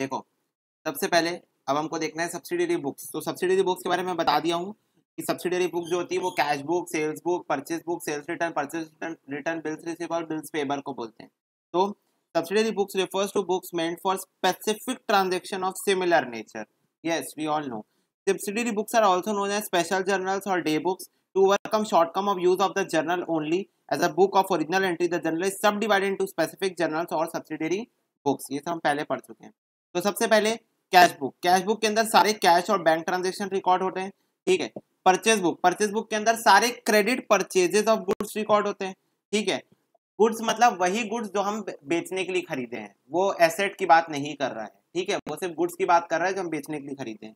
देखो सबसे पहले अब हमको देखना है सब्सिडरी बुक्स तो सब्सिडरी बुक्स के बारे में बता दिया हूँ कि सब्सिडरी बुक जो होती है वो cash book sales book purchase book sales return purchase return bills receivable bills payable को बोलते हैं तो subsidiary books refers to books meant for specific transaction of similar nature yes we all know subsidiary books are also known as special journals और day books to overcome shortcoming of use of the journal only as a book of original entry the journal is सब divided to specific journals और subsidiary books ये सब हम पहले पढ़ चुके हैं तो सबसे पहले कैश बुक कैश बुक के अंदर सारे कैश और बैंक ट्रांजेक्शन रिकॉर्ड होते हैं ठीक है परचेज बुक परचेज बुक के अंदर सारे credit purchases of goods record होते हैं ठीक है गुड्स मतलब वही गुड्स जो हम बेचने के लिए खरीदे हैं वो एसेट की बात नहीं कर रहा है ठीक है वो सिर्फ गुड्स की बात कर रहा है जो हम बेचने के लिए खरीदे हैं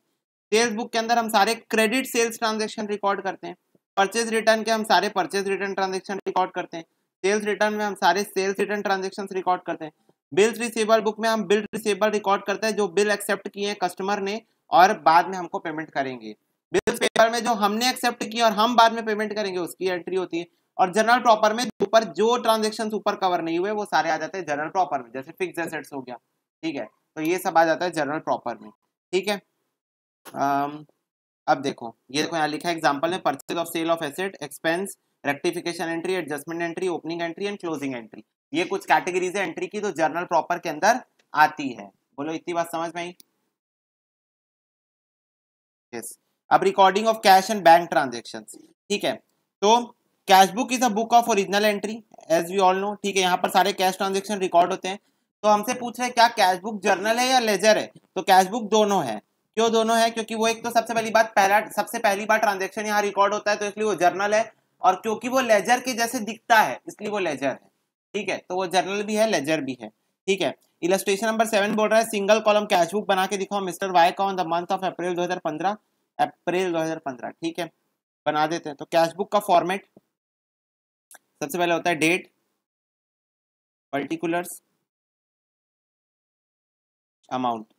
सेल्स बुक के अंदर हम सारे क्रेडिट सेल्स ट्रांजेक्शन रिकॉर्ड करते हैं परचेज रिटर्न के हम सारे परचेज रिटर्न ट्रांजेक्शन रिकॉर्ड करते हैं सेल्स रिटर्न में हम सारे सेल्स रिटर्न ट्रांजेक्शन रिकॉर्ड करते हैं बिल्स रिसीवर बुक में हम बिल रिसीवर रिकॉर्ड करते हैं जो बिल एक्सेप्ट किए हैं कस्टमर ने और बाद में हमको पेमेंट करेंगे बिल्स पेपर में जो हमने एक्सेप्ट किया और हम बाद में पेमेंट करेंगे उसकी एंट्री होती है और जनरल प्रॉपर में ऊपर जो ट्रांजेक्शन ऊपर कवर नहीं हुए वो सारे आ जाते हैं जनरल प्रॉपर में जैसे फिक्स एसेट्स हो गया ठीक है तो ये सब आ जाता है जनरल प्रॉपर में ठीक है आम, अब देखो ये देखो यहाँ लिखा है एग्जाम्पल में purchase of sale of asset expense rectification entry adjustment entry opening entry and closing entry ये कुछ कैटेगरीज है एंट्री की तो जर्नल प्रॉपर के अंदर आती है बोलो इतनी बात समझ में आई यस अब recording of cash and bank transaction ठीक है तो cash book is a book of original entry as we all know ठीक है यहाँ पर सारे कैश ट्रांजेक्शन रिकॉर्ड होते हैं तो हमसे पूछ रहे हैं क्या कैश बुक जर्नल है या लेजर है तो कैश बुक दोनों है क्यों दोनों है क्योंकि वो एक तो सबसे पहली बात पहला सबसे पहली बार ट्रांजेक्शन यहाँ रिकॉर्ड होता है तो इसलिए वो जर्नल है और क्योंकि वो लेजर के जैसे दिखता है इसलिए वो लेजर है ठीक है तो वो जर्नल भी है लेजर भी है ठीक है इलस्ट्रेशन नंबर सेवन बोल रहा है सिंगल कॉलम कैश बुक बना के दिखाओ मिस्टर वाई का on the month of April 2015 April 2015 ठीक है बना देते हैं तो कैश बुक का फॉर्मेट सबसे पहले होता है date particulars amount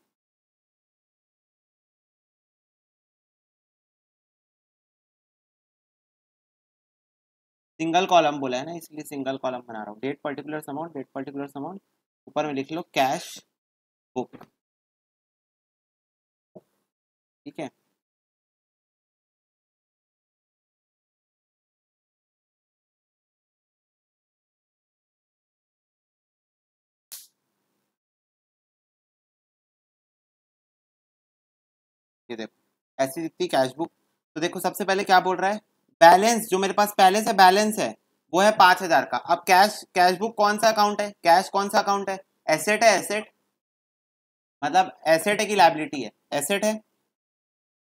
single column बोला है ना इसलिए सिंगल कॉलम बना रहा हूँ date particular amount date particular amount ऊपर में लिख लो कैश बुक ठीक है ये देखो ऐसी दिखती कैश बुक तो देखो सबसे पहले क्या बोल रहा है बैलेंस जो मेरे पास पहले से बैलेंस है वो है पांच हजार का अब कैश कैश बुक कौन सा अकाउंट है कैश कौन सा अकाउंट है एसेट है एसेट मतलब एसेट है कि लाइबिलिटी है एसेट है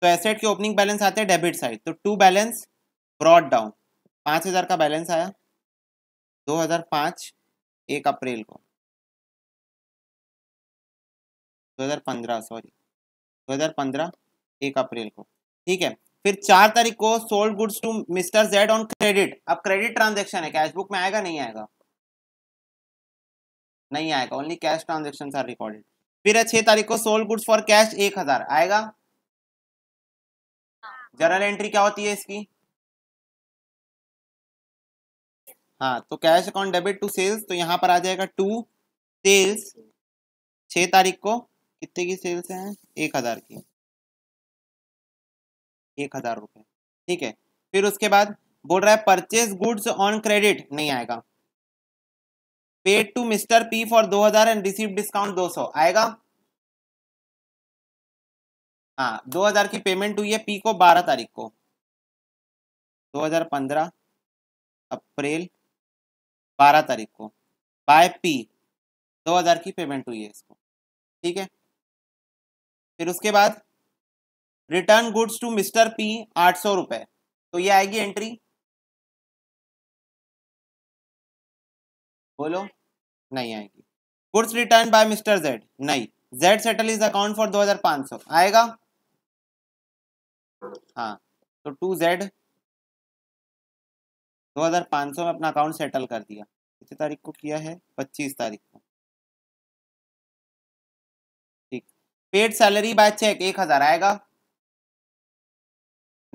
तो एसेट की ओपनिंग बैलेंस आते हैं डेबिट साइड तो टू बैलेंस ब्रॉड डाउन पांच हजार का बैलेंस आया दो हजार पांच एक अप्रैल को दो हजार पंद्रह सॉरी दो हजार पंद्रह एक अप्रैल को ठीक है फिर चार तारीख को sold goods to mister Z on credit अब क्रेडिट ट्रांजेक्शन है कैश बुक में आएगा नहीं आएगा नहीं आएगा only cash transaction are recorded फिर है छह तारीख को सोल्ड गुड्स फॉर कैश एक हजार आएगा जनरल एंट्री क्या होती है इसकी हाँ तो cash account debit to sales तो यहाँ पर आ जाएगा टू सेल्स छह तारीख को कितने की सेल्स हैं एक हजार की एक हजार रुपए ठीक है फिर उसके बाद बोल रहा है परचेज गुड्स ऑन क्रेडिट नहीं आएगा paid to mister P for दो हजार एंड रिसीव डिस्काउंट दो सौ आएगा हाँ दो हजार की पेमेंट हुई है पी को बारह तारीख को दो हजार पंद्रह अप्रैल बारह तारीख को बाय पी दो हजार की पेमेंट हुई है इसको ठीक है फिर उसके बाद return goods to mister P आठ सौ रुपए तो ये आएगी एंट्री बोलो नहीं आएगी goods return by mister Z नहीं Z settle his account for दो हजार पांच सौ आएगा हाँ तो टू जेड दो हजार पांच सौ में अपना अकाउंट सेटल कर दिया कितनी तारीख को किया है पच्चीस तारीख को ठीक पेड सैलरी बाय चेक एक हजार आएगा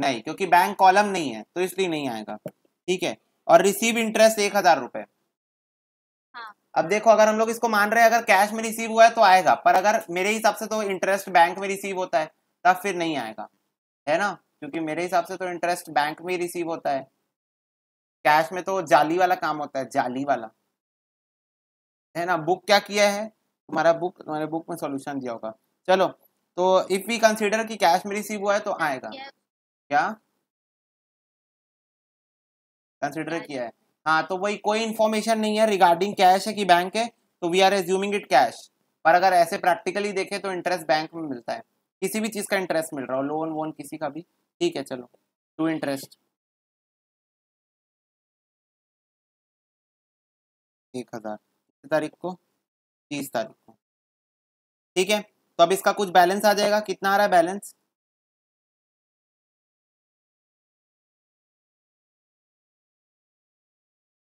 नहीं क्योंकि बैंक कॉलम नहीं है तो इसलिए नहीं आएगा ठीक है और रिसीव इंटरेस्ट एक हजार रुपए हाँ। अब देखो अगर हम लोग इसको मान रहे हैं अगर कैश में रिसीव हुआ है तो आएगा पर अगर मेरे हिसाब से तो इंटरेस्ट बैंक में रिसीव होता है तब फिर नहीं आएगा है ना क्योंकि मेरे हिसाब से तो इंटरेस्ट बैंक में रिसीव होता है कैश में तो जाली वाला काम होता है जाली वाला है ना बुक क्या किया है तुम्हारा बुक तुम्हारे बुक में सोल्यूशन दिया होगा चलो तो इफ वी कंसिडर की कैश में रिसीव हुआ है तो आएगा yeah. क्या कंसिडर हाँ किया है हाँ तो वही कोई इन्फॉर्मेशन नहीं है रिगार्डिंग कैश है कि बैंक है तो we are assuming it cash पर अगर ऐसे प्रैक्टिकली देखें तो इंटरेस्ट बैंक में मिलता है किसी भी चीज़ का इंटरेस्ट मिल रहा हो लोन वोन किसी का भी ठीक है चलो टू इंटरेस्ट एक हज़ार तारीख को तीस तारीख को ठीक है तो अब इसका कुछ बैलेंस आ जाएगा कितना आ रहा है बैलेंस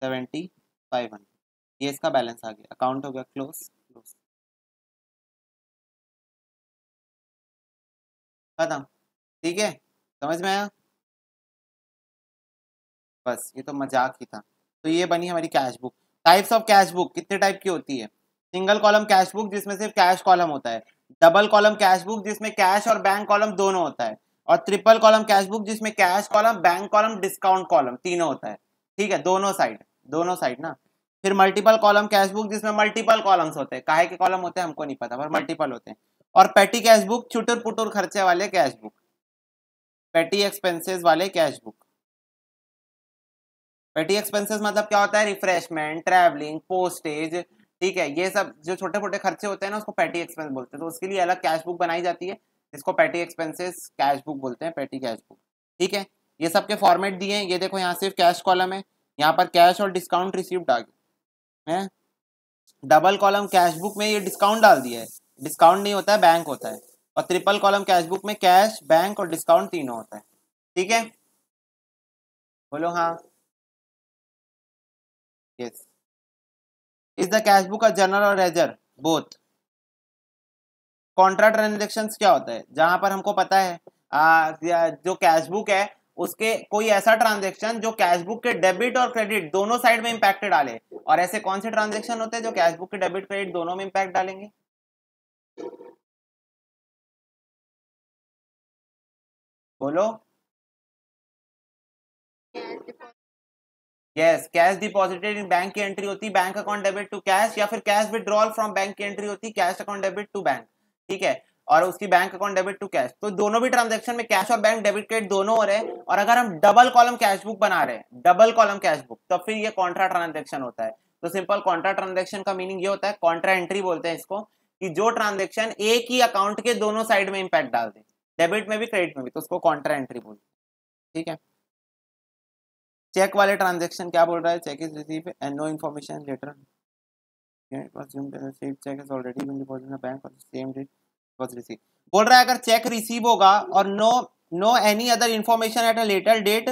सेवेंटी फाइव हंड्रेड ये इसका बैलेंस आ गया अकाउंट हो गया क्लोज क्लोज खत्म ठीक है समझ में आया बस ये तो मजाक ही था तो ये बनी हमारी cash book types of cash book कितने टाइप की होती है सिंगल कॉलम कैश बुक जिसमें सिर्फ कैश कॉलम होता है डबल कॉलम कैश बुक जिसमें कैश और बैंक कॉलम दोनों होता है और ट्रिपल कॉलम कैश बुक जिसमें cash column bank column discount column तीनों होता है ठीक है दोनों साइड दोनों साइड ना फिर मल्टीपल कॉलम कैश बुक जिसमें मल्टीपल कॉलम्स होते हैं काहे के कॉलम होते हैं हमको नहीं पता पर मल्टीपल होते हैं और पेटी कैश बुक छुटुर पुटुर खर्चे वाले कैश बुक पेटी एक्सपेंसेस वाले कैश बुक पेटी एक्सपेंसेस मतलब क्या होता है रिफ्रेशमेंट ट्रैवलिंग पोस्टेज ठीक है ये सब जो छोटे छोटे खर्चे होते हैं ना उसको पेटी एक्सपेंस बोलते हैं तो उसके लिए अलग कैश बुक बनाई जाती है जिसको पेटी एक्सपेंसेस कैश बुक बोलते हैं पेटी कैश बुक ठीक है ये सब के फॉर्मेट दिए हैं ये देखो यहाँ सिर्फ कैश कॉलम है यहाँ पर कैश और डिस्काउंट रिसिप्ट आ गया है डबल कॉलम कैश बुक में ये डिस्काउंट डाल दिया है डिस्काउंट नहीं होता है बैंक होता है और ट्रिपल कॉलम कैश बुक में कैश बैंक और डिस्काउंट तीनों होता है ठीक है बोलो हाँ yes is the cash book का जनरल और रेजर बोथ कॉन्ट्रा ट्रांजेक्शन क्या होता है जहां पर हमको पता है आ, जो कैश बुक है उसके कोई ऐसा ट्रांजेक्शन जो कैश बुक के डेबिट और क्रेडिट दोनों साइड में इंपैक्ट डाले और ऐसे कौन से ट्रांजेक्शन होते हैं जो कैश बुक के डेबिट क्रेडिट दोनों में इंपैक्ट डालेंगे बोलो yes cash deposited in bank की एंट्री होती bank account debit to cash या फिर कैश विद्रॉल फ्रॉम बैंक की एंट्री होती cash account debit to bank ठीक है और उसकी bank account debit to cash तो दोनों भी ट्रांजेक्शन में कैश और बैंक डेबिट क्रेडिट दोनों हो रहे हैं और अगर हम डबल कॉलम कैश बुक बना रहे हैं डबल कॉलम कैश बुक तो फिर ये कॉन्ट्रा ट्रांजेक्शन होता है तो सिंपल कॉन्ट्रा ट्रांजेक्शन का मीनिंग ये होता है कॉन्ट्रा एंट्री बोलते हैं इसको कि जो ट्रांजेक्शन एक ही अकाउंट के दोनों साइड में इंपैक्ट डाल दे डेबिट में भी क्रेडिट में भी तो उसको कॉन्ट्रा एंट्री बोलते हैं ठीक है चेक वाले ट्रांजेक्शन क्या बोल रहा है cheque is receive and no information later it was assumed that the said was receive बोल रहा है अगर चेक रिसीव होगा और no no any other information at a later date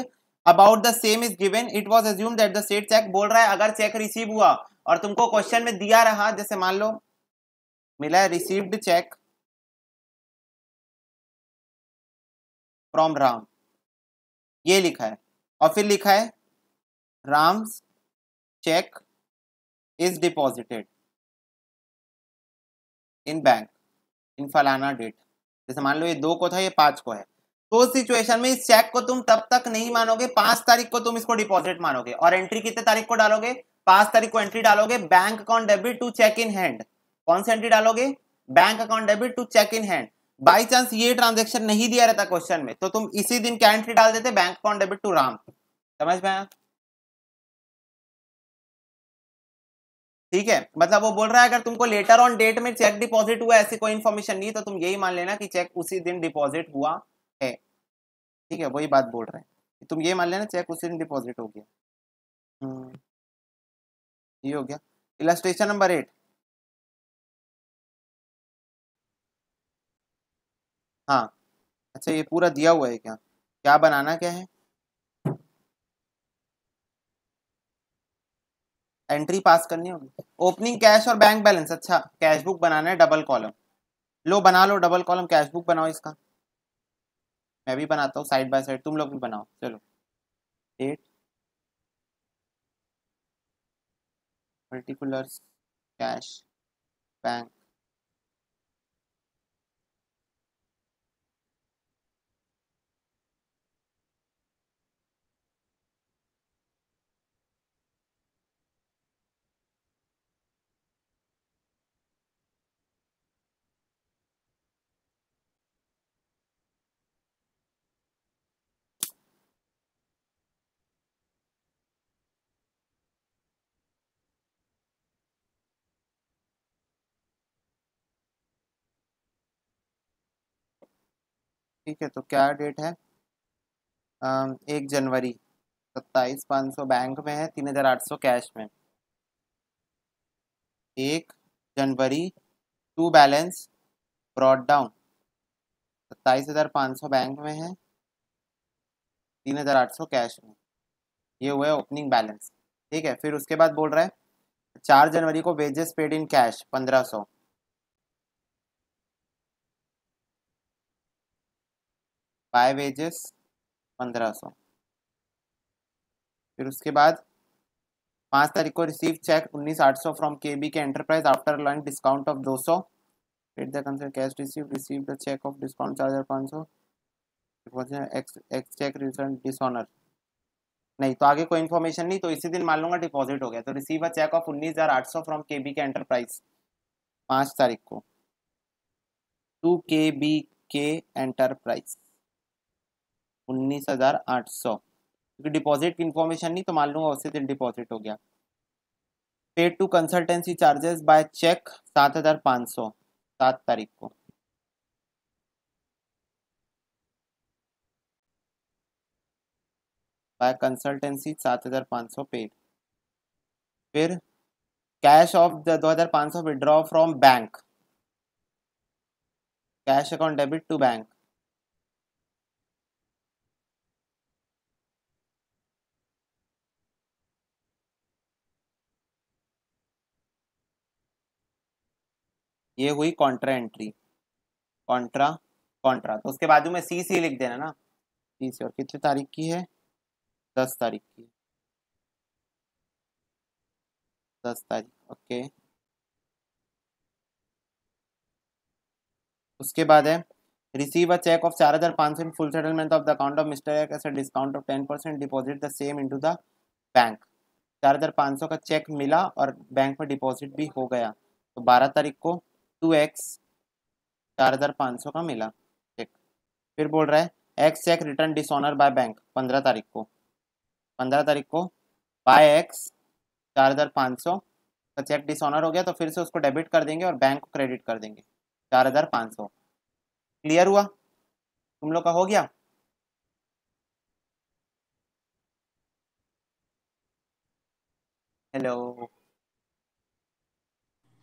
about the same is given it was assume that the said cheque बोल रहा है अगर चेक रिसीव हुआ और तुमको क्वेश्चन में दिया रहा जैसे मान लो मिला है रिसीव्ड चेक फ्रॉम राम ये लिखा है और फिर लिखा है Ram's cheque is deposited in bank in फलाना डेट जैसे मान लो ये दो को था ये पांच को है तो उस सिचुएशन में इस चेक को तुम तब तक नहीं मानोगे पांच तारीख को तुम इसको डिपॉजिट मानोगे और एंट्री कितने तारीख को डालोगे पांच तारीख को एंट्री डालोगे bank account debit to cheque in hand कौन सी एंट्री डालोगे bank account debit to cheque in hand by chance ये ट्रांजेक्शन नहीं दिया रहता क्वेश्चन में तो तुम इसी दिन क्या एंट्री डाल देते bank account debit to Ram समझ में आया ठीक है मतलब वो बोल रहा है अगर तुमको लेटर ऑन डेट में चेक डिपॉजिट हुआ ऐसी कोई इन्फॉर्मेशन नहीं तो तुम यही मान लेना कि चेक उसी दिन डिपॉजिट हुआ है ठीक है वही बात बोल रहे हैं तुम ये मान लेना चेक उसी दिन डिपॉजिट हो गया हम्म। ये हो गया इलास्ट्रेशन नंबर एट हाँ अच्छा ये पूरा दिया हुआ है क्या क्या बनाना क्या है एंट्री पास करनी होगी ओपनिंग कैश और बैंक बैलेंस अच्छा कैश बुक बनाना है डबल कॉलम लो बना लो डबल कॉलम कैश बुक बनाओ इसका मैं भी बनाता हूँ साइड बाय साइड तुम लोग भी बनाओ चलो डेट पर्टिकुलर्स कैश बैंक ठीक है तो क्या डेट है एक जनवरी सत्ताईस पाँच सौ बैंक में है तीन हज़ार आठ सौ कैश में एक जनवरी टू बैलेंस ब्रॉड डाउन सत्ताईस हज़ार पाँच सौ बैंक में है तीन हज़ार आठ सौ कैश में ये हुआ है ओपनिंग बैलेंस ठीक है फिर उसके बाद बोल रहा है चार जनवरी को वेजेस पेड इन कैश पंद्रह सौ बाय वेजेस पंद्रह सौ फिर उसके बाद पाँच तारीख को रिसीव चेक उन्नीस आठ सौ from K B K enterprise after lunch discount of दो सौ फिर कंसर cash receive receive the cheque of discount चार हज़ार पाँच सौ X X cheque return dishonour नहीं तो आगे कोई इन्फॉर्मेशन नहीं तो इसी दिन मान लूंगा डिपॉजिट हो गया तो रिसीव अ चेक ऑफ उन्नीस हज़ार आठ सौ from K B K enterprise पाँच तारीख को टू के बी के एंटरप्राइज उन्नीस हज़ार आठ सौ क्योंकि डिपॉजिट की इन्फॉर्मेशन नहीं तो मान लूंगा उससे दिन डिपॉजिट हो गया paid to consultancy charges by cheque सात हज़ार पाँच सौ सात तारीख को बाय कंसल्टेंसी सात हज़ार पाँच सौ पेड फिर कैश ऑफ दो हज़ार पाँच सौ withdraw from bank cash account debit to bank ये हुई कॉन्ट्रा एंट्री कॉन्ट्रा कॉन्ट्रा तो उसके बाद में सी सी लिख देना ना सी सी और कितनी तारीख की है दस तारीख की दस तारीख ओके उसके बाद है रिसीव अ चेक ऑफ चार हजार a सौ in full settlement of the account of mister X discount of ten percent deposit the same into the bank चार हजार bank सौ का चेक मिला और बैंक में डिपॉजिट भी हो गया तो बारह तारीख को टू एक्स चार हज़ार पाँच सौ का मिला चेक फिर बोल रहा है X cheque return dishonour by bank पंद्रह तारीख को पंद्रह तारीख को बाय एक्स चार हज़ार पाँच सौ का चेक डिसऑनर हो गया तो फिर से उसको डेबिट कर देंगे और बैंक को क्रेडिट कर देंगे चार हज़ार पाँच सौ क्लियर हुआ तुम लोग का हो गया हेलो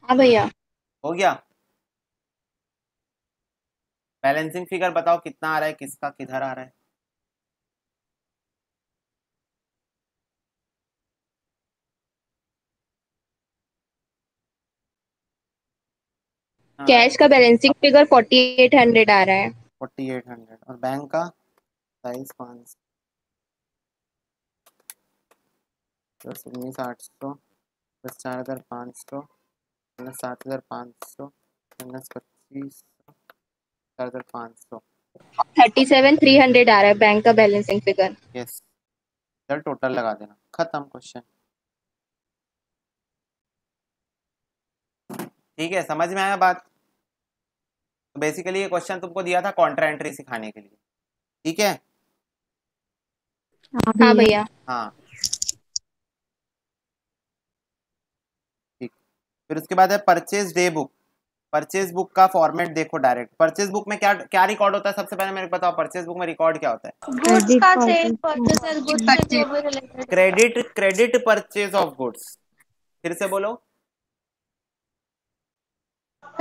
हाँ भैया हो गया बैलेंसिंग फिगर बताओ कितना आ रहा है किसका किधर आ रहा है हाँ, कैश का बैलेंसिंग फिगर 4800 आ रहा है 4800 और बैंक का साइज कौन सा दस उन्नीस आठ सौ दस चार हज़ार पाँच सौ प्लस सात हज़ार पाँच सौ प्लस पच्चीस चार पाँच सौ थर्टी सेवन थ्री हंड्रेड आ रहा है बैंक का बैलेंसिंग फिगर यस टोटल लगा देना खत्म क्वेश्चन ठीक है समझ में आया बात तो बेसिकली ये क्वेश्चन तुमको दिया था कॉन्ट्रा एंट्री सिखाने के लिए ठीक है हाँ भैया हाँ ठीक फिर उसके बाद है purchase day book purchase book का फॉर्मेट देखो डायरेक्ट परचेज बुक में क्या क्या रिकॉर्ड होता है सबसे पहले मेरे को बताओ परचेज बुक में रिकॉर्ड क्या होता है credit credit purchase of goods फिर से बोलो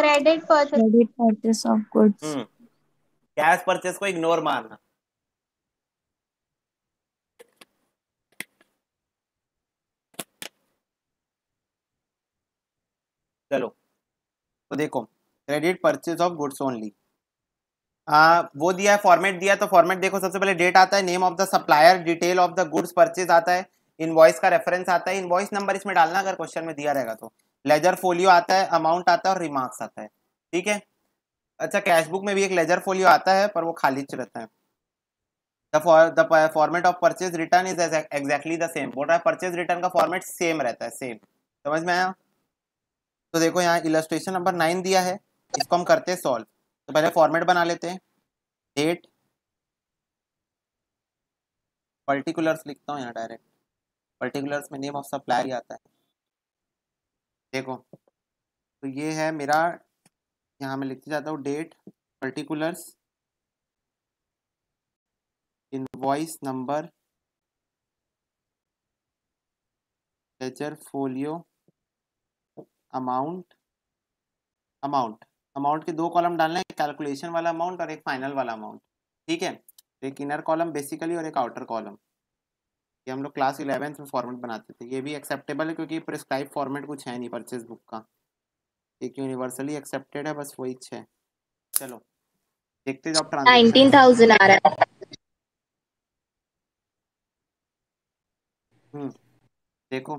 credit credit purchase of goods cash purchase को इग्नोर मारना चलो तो देखो credit purchase of goods only वो दिया है फॉर्मेट दिया तो फॉर्मेट देखो सबसे पहले डेट आता है name of the supplier detail of the goods purchase आता है इनवॉइस का रेफरेंस आता है इनवॉइस नंबर इसमें डालना अगर क्वेश्चन में दिया रहेगा तो लेजर फोलियो आता है अमाउंट आता है और रिमार्क्स आता है ठीक है अच्छा कैश बुक में भी एक लेजर फोलियो आता है पर वो खाली रहता है format of purchase return is exactly the same बोल रहा है परचेज रिटर्न का फॉर्मेट सेम रहता है सेम समझ में आया तो देखो यहाँ इलस्ट्रेशन नंबर नाइन दिया है इसको हम करते हैं सॉल्व तो पहले फॉर्मेट बना लेते हैं डेट पर्टिकुलर्स लिखता हूँ यहाँ डायरेक्ट पर्टिकुलर्स में नेम ऑफ सप्लायर आता है देखो तो ये है मेरा यहाँ मैं लिखते जाता हूँ date particulars invoice number ledger folio amount amount amount के दो कॉलम डालना है कैलकुलेशन वाला अमाउंट और एक फाइनल वाला अमाउंट ठीक है तो एक इनर कॉलम बेसिकली और एक आउटर कॉलम ये हम लोग क्लास इलेवेंथ में फॉर्मेट बनाते थे ये भी एक्सेप्टेबल है क्योंकि प्रिस्क्राइब फॉर्मेट कुछ है नहीं परचेज बुक का एक यूनिवर्सली एक्सेप्टेड है बस वही है चलो देखते जाओ नाइनटीन थाउजेंड आ रहा है हम्म, देखो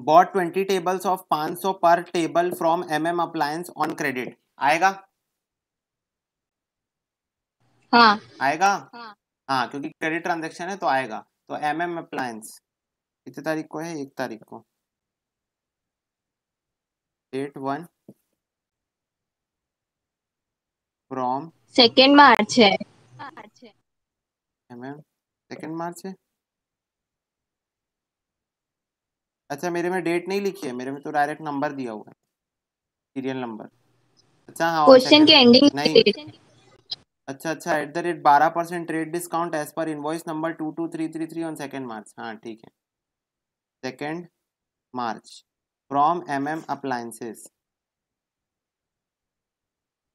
बॉट ट्वेंटी टेबल्स ऑफ पांच सौ per table from M M appliance on credit आएगा हाँ आएगा हाँ, हाँ क्योंकि क्रेडिट ट्रांजेक्शन है तो आएगा तो एम एम अप्लायंस कितने तारीख को है एक तारीख को date one from second March है एम एम सेकेंड मार्च है अच्छा मेरे में डेट नहीं लिखी है मेरे में तो डायरेक्ट नंबर दिया हुआ है सीरियल नंबर अच्छा हाँ क्वेश्चन की एंडिंग नहीं अच्छा अच्छा एट द रेट बारह percent rate discount as per invoice number two two three three three on second March हाँ ठीक है second March from M M appliances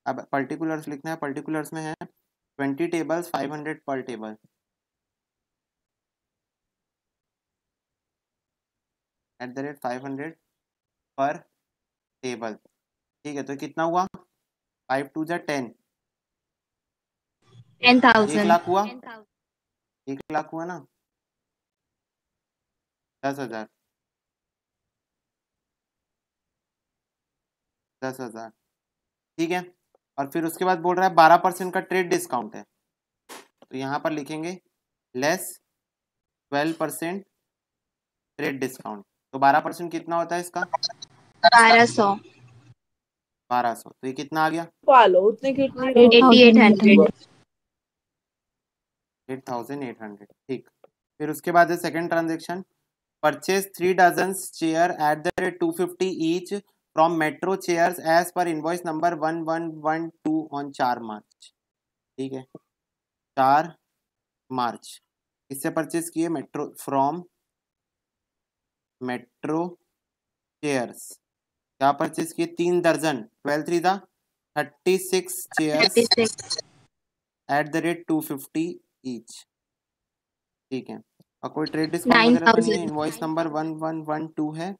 अब पर्टिकुलर्स लिखना है पर्टिकुलर्स में है twenty tables five hundred per table at the rate five hundred per table ठीक है तो कितना हुआ फाइव टू जै टेन टेन थाउजेंड लाख हुआ एक लाख हुआ ना दस हजार दस हजार ठीक है और फिर उसके बाद बोल रहा है बारह परसेंट का ट्रेड डिस्काउंट है तो यहाँ पर लिखेंगे less twelve percent trade discount तो बारह परसेंट कितना होता है इसका बारह सौ बारह सौ तो ये कितना आ गया एट थाउजेंड एट हंड्रेड ठीक फिर उसके बाद है second transaction purchase three dozen chair at the rate two fifty each from Metro chair as per invoice number one one one two on चार मार्च ठीक है चार मार्च इससे परचेज किए मेट्रो फ्रॉम मेट्रो चेयर्स क्या परचेज किए तीन दर्जन ट्वेल्व थ्री था thirty six chairs at the rate two fifty each ठीक है और कोई trade discount invoice number one one one to है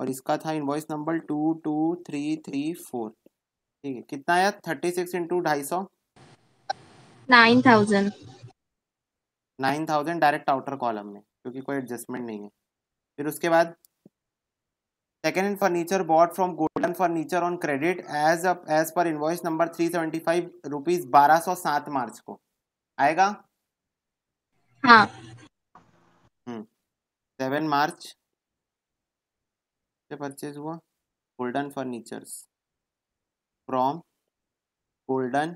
और इसका था invoice number two two three three four ठीक है कितना आया थर्टी सिक्स इंटू ढाई सौ nine thousand nine thousand direct outer column में क्योंकि कोई एडजस्टमेंट नहीं है फिर उसके बाद second hand furniture bought from Golden furniture on credit as as per invoice number three seventy five rupees बारह सौ सात मार्च को आएगा हाँ सेवन हम्म। मार्च से परचेज हुआ Golden furnitures from Golden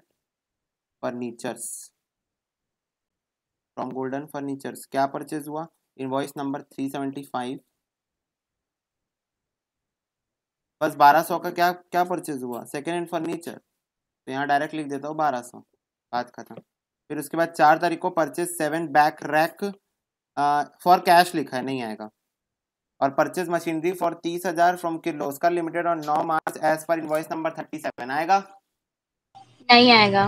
furnitures from Golden furnitures क्या परचेज हुआ invoice number three seventy five बस बारह सौ का क्या क्या परचेज हुआ सेकेंड हैंड फर्नीचर तो यहाँ डायरेक्ट लिख देता हूँ बारह सौ बात खत्म फिर उसके बाद चार तारीख को purchase seven back rack for cash लिखा है नहीं आएगा और परचेज मशीनरी फॉर तीस हजार फ्रॉम किर्लोस्कर लिमिटेड और नौ मार्च as per invoice number thirty seven आएगा नहीं आएगा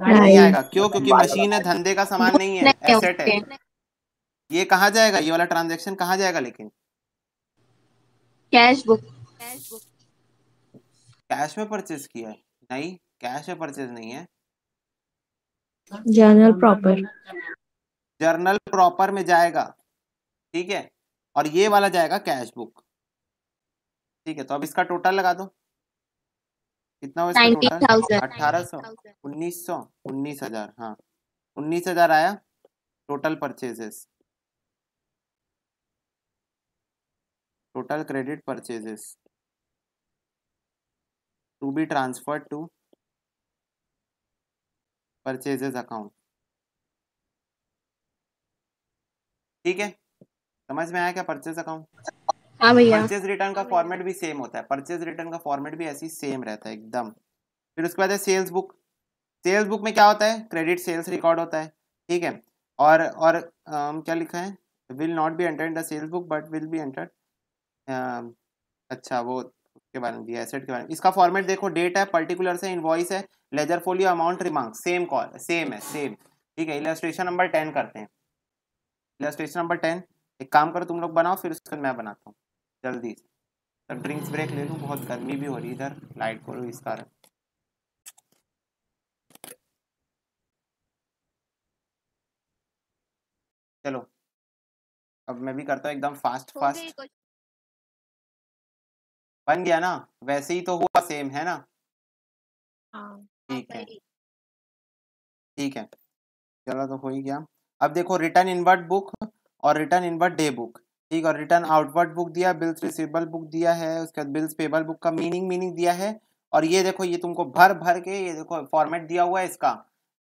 नहीं आएगा क्यों क्योंकि मशीन है धंधे का सामान नहीं है एसेट है ये कहा जाएगा ये वाला ट्रांजेक्शन कहा जाएगा लेकिन cash book cash book cash में परचेज किया है नहीं कैश में परचेज नहीं है जर्नल प्रॉपर जर्नल प्रॉपर में जाएगा ठीक है और ये वाला जाएगा कैश बुक ठीक है तो अब इसका टोटल लगा दो कितना इसका टोटल अठारह सौ उन्नीस सौ उन्नीस हजार हाँ उन्नीस हजार आया total purchases total credit purchases to be transferred to purchases account ठीक है समझ में आया क्या परचेज अकाउंट परचेज रिटर्न का फॉर्मेट भी सेम होता है परचेज रिटर्न का फॉर्मेट भी ऐसी सेम रहता है एकदम फिर उसके बाद है सेल्स बुक सेल्स बुक में क्या होता है क्रेडिट सेल्स रिकॉर्ड होता है ठीक है और और आ, क्या लिखा है will not be entered the sales book but will be entered अच्छा वो उसके बारे में दिया एसेट के बारे में इसका फॉर्मेट देखो डेट है पर्टिकुलर से इनवॉइस है ledger folio amount remark same call same है सेम ठीक है इलास्ट्रेशन नंबर टेन करते हैं इलास्ट्रेशन नंबर टेन एक काम करो तुम लोग बनाओ फिर उसके मैं बनाता हूँ जल्दी से तब ड्रिंक्स ब्रेक ले लूँ बहुत गर्मी भी हो रही इधर लाइट को इस कारण चलो अब मैं भी करता हूँ एकदम फास्ट फास्ट okay, बन गया ना वैसे ही तो हुआ सेम है ना हाँ, हाँ, ठीक है ठीक है चलो तो हो ही गया अब देखो रिटर्न इनवर्ट बुक और रिटर्न इनवर्ट डे बुक ठीक और रिटर्न आउटवर्ड बुक दिया बिल्स रिसीवेबल बुक दिया है उसके बाद बिल्स पेबल बुक का मीनिंग मीनिंग दिया है और ये देखो ये तुमको भर भर के ये देखो फॉर्मेट दिया हुआ है इसका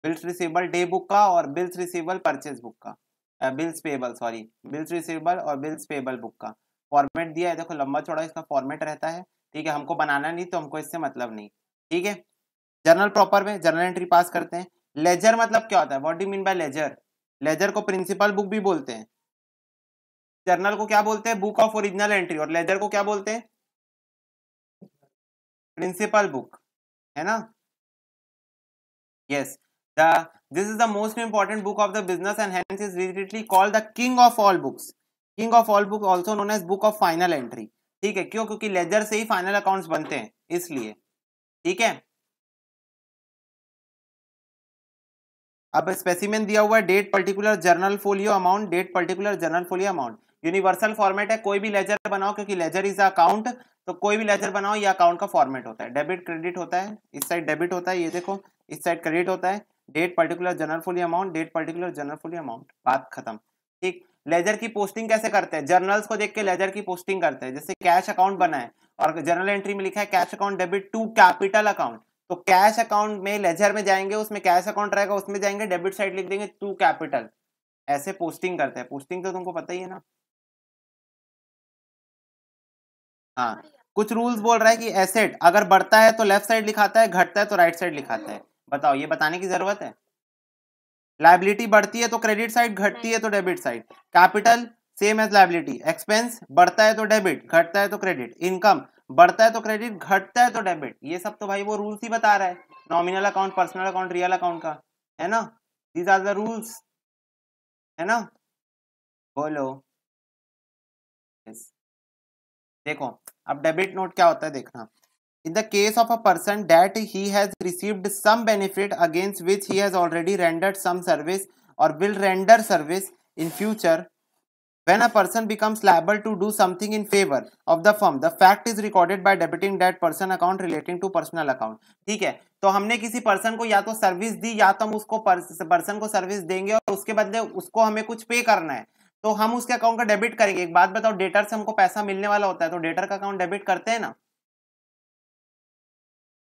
बिल्स रिसीवेबल डे बुक का और बिल्स रिसीवेबल परचेज बुक का bills payable sorry bills receivable और बिल्स पेबल बुक का फॉर्मेट दिया है देखो लंबा चौड़ा इसका फॉर्मेट रहता है ठीक है हमको बनाना नहीं तो हमको इससे मतलब नहीं ठीक है जर्नल प्रॉपर में जर्नल एंट्री पास करते हैं लेजर मतलब क्या होता है what do mean by ledger ledger को प्रिंसिपल बुक भी बोलते हैं जर्नल को क्या बोलते हैं बुक ऑफ ओरिजिनल एंट्री और लेजर को क्या बोलते हैं प्रिंसिपल बुक है ना yes this is the most important book of the business and hence is is repeatedly the king of all books king of all book also known as book of final entry ठीक है क्यों क्योंकि laser से ही final accounts बनते हैं इसलिए ठीक है अब स्पेसिमेंट दिया हुआ है date particular journal folio amount date particular journal folio amount universal format है कोई भी लेजर बनाओ क्योंकि लेजर इज अकाउंट तो कोई भी लेजर बनाओ ये अकाउंट का फॉर्मेट होता है डेबिट क्रेडिट होता है इस साइड डेबिट होता है ये देखो इस साइड क्रेडिट होता है date particular journal folio amount date particular journal folio amount बात खत्म ठीक लेजर की पोस्टिंग कैसे करते हैं जर्नल्स को देख के लेजर की पोस्टिंग करते हैं जैसे कैश अकाउंट बना है और जर्नल एंट्री में लिखा है cash account debit to capital account तो कैश अकाउंट में लेजर में जाएंगे उसमें कैश अकाउंट रहेगा उसमें जाएंगे डेबिट साइड लिख देंगे टू कैपिटल ऐसे पोस्टिंग करते हैं पोस्टिंग तो तुमको पता ही है ना हाँ कुछ रूल्स बोल रहा है कि एसेट अगर बढ़ता है तो लेफ्ट साइड लिखाता है घटता है तो राइट साइड लिखाता है बताओ ये बताने की जरूरत है लाइबिलिटी बढ़ती है तो क्रेडिट साइड घटती है तो debit side capital same as liability expense बढ़ता है तो डेबिट घटता है तो क्रेडिट इनकम बढ़ता है तो क्रेडिट घटता है तो डेबिट ये सब तो भाई वो रूल्स ही बता रहा है nominal account personal account real account का है ना दीज आर द रूल्स है ना बोलो yes. देखो अब डेबिट नोट क्या होता है देखना in the case of a person that he has received some benefit against which he has already rendered some service or will render service in future when a person becomes liable to do something in favor of the firm the fact is recorded by debiting that person account relating to personal account ठीक है तो हमने किसी person को या तो service दी या तो हम उसको पर्सन को सर्विस देंगे और उसके बदले उसको हमें कुछ पे करना है तो हम उसके अकाउंट का डेबिट करेंगे एक बात बताओ डेटर से हमको पैसा मिलने वाला होता है तो डेटर का अकाउंट डेबिट करते हैं ना